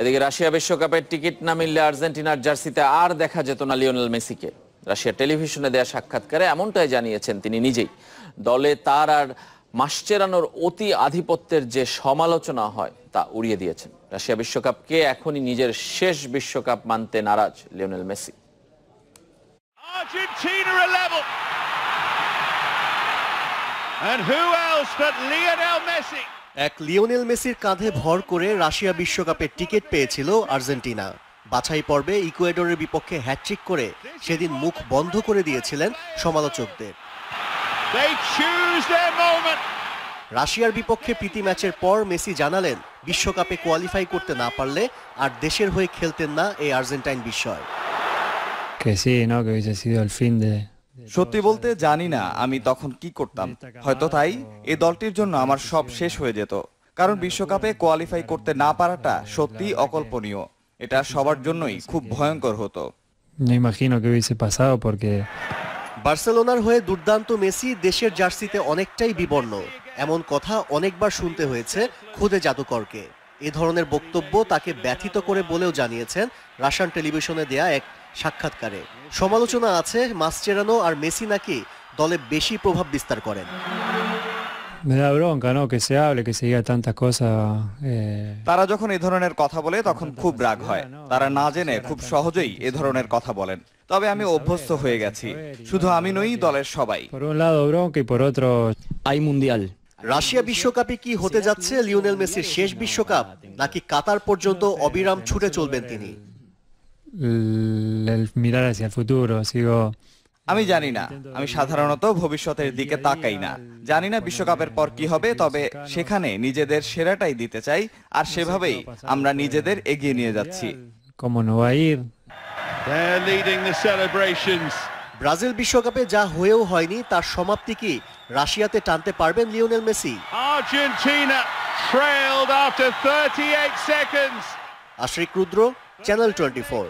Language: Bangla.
এদিকে রাশিয়া বিশ্বকাপের টিকিট না মিললে আর্জেন্টিনার জার্সিতে আর দেখা যেত না লিওনেল মেসিকে রাশিয়া টেলিভিশনে দেয়া সাক্ষাৎকারে এমনটাই জানিয়েছেন তিনি নিজেই দলে তার আর মাসচেরানোর অতি আধিপত্যের যে সমালোচনা হয় তা উড়িয়ে দিয়েছেন রাশিয়া বিশ্বকাপকে এখনই নিজের শেষ বিশ্বকাপ মানতে নারাজ লিওনেল মেসি Argentina 11. এক লিওনেল মেসির কাঁধে ভর করে রাশিয়া বিশ্বকাপের টিকিট পেয়েছিল আর্জেন্টিনা বাছাই পর্বে ইকুয়েডরের বিপক্ষে হ্যাটট্রিক করে সেদিন মুখ বন্ধ করে দিয়েছিলেন সমালোচকদের রাশিয়ার বিপক্ষে প্রীতি ম্যাচের পর মেসি জানালেন বিশ্বকাপে কোয়ালিফাই করতে না পারলে আর দেশের হয়ে খেলতেন না এই আর্জেন্টাইন বিস্ময় সত্যি বলতে জানি না আমি তখন কি করতাম হয়তো তাই এ দলটির জন্য আমার সব শেষ হয়ে যেত কারণ বিশ্বকাপে কোয়ালিফাই করতে না পারাটা সত্যি অকল্পনীয় এটা সবার জন্যই খুব ভয়ঙ্কর হতো বার্সেলোনার হয়ে দুর্দান্ত মেসি দেশের জার্সিতে অনেকটাই বিবর্ণ এমন কথা অনেকবার শুনতে হয়েছে খুদে জাদুকরকে এ ধরনের বক্তব্য তাকে ব্যথিত করে বলেও জানিয়েছেন রাশিয়ান টেলিভিশনে দেয়া এক সাক্ষাৎকারে সমালোচনা আছে মাসচেরানো আর মেসি নাকি দলে বেশি প্রভাব বিস্তার করেন eh, তারা যখন এ ধরনের কথা বলে তখন খুব রাগ হয় তারা না জেনে খুব সহজেই এ ধরনের কথা বলেন তবে আমি অভ্যস্ত হয়ে গেছি শুধু আমি নই দলের সবাই আই মুন্দিয়াল রাশিয়া বিশ্বকাপে কি হতে যাচ্ছে লিওনেল মেসির শেষ বিশ্বকাপ নাকি কাতার পর্যন্ত অবিরাম ছুটে চলবেন তিনি el mirar hacia el futuro, sigo... আমি জানি না আমি সাধারণত ভবিষ্যতের দিকে তাকাই না জানি না বিশ্বকাপের পর কি হবে তবে সেখানে নিজেদের সেরাটাই দিতে চাই আর সেভাবেই আমরা নিজেদের এগিয়ে নিয়ে যাচ্ছি ব্রাজিল বিশ্বকাপে যা হয়েও হয়নি তার সমাপ্তি কি রাশিয়াতে টানতে পারবেন Lionel Messi Argentina trailed after 38 seconds Ashrik Rudra Channel 24.